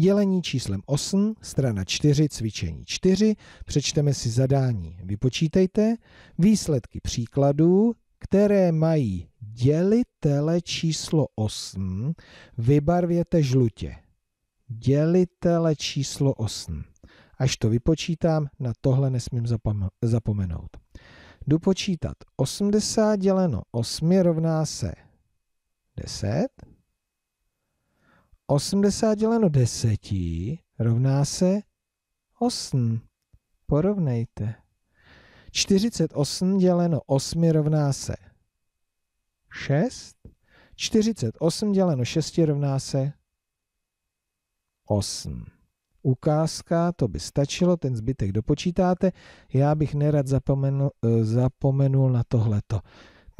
dělení číslem 8, strana 4, cvičení 4, přečteme si zadání, vypočítejte výsledky příkladů, které mají dělitele číslo 8, vybarvěte žlutě. Dělitele číslo 8. Až to vypočítám, na tohle nesmím zapomenout. Dopočítat 80 děleno 8 rovná se 10. 80 děleno 10 rovná se 8. Porovnejte. 48 děleno 8 rovná se 6. 48 děleno 6 rovná se 8. Ukázka, to by stačilo, ten zbytek dopočítáte. Já bych nerad zapomenul, eh, zapomenul na tohleto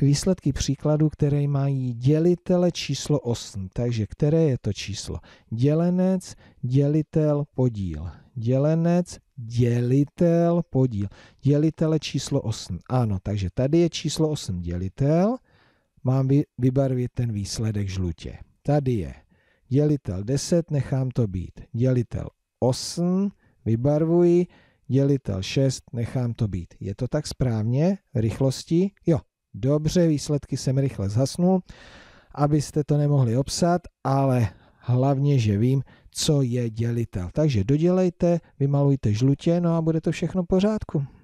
výsledky příkladů, které mají dělitele číslo 8. Takže které je to číslo? Dělenec, dělitel, podíl. Dělenec, dělitel, podíl. Dělitele číslo 8. Ano, takže tady je číslo 8 dělitel. Mám vybarvit ten výsledek žlutě. Tady je dělitel 10, nechám to být. Dělitel 8, vybarvuji. Dělitel 6, nechám to být. Je to tak správně? Rychlosti? Jo, Dobře, výsledky jsem rychle zhasnul, abyste to nemohli obsat, ale hlavně, že vím, co je dělitel. Takže dodělejte, vymalujte žlutě, no a bude to všechno v pořádku.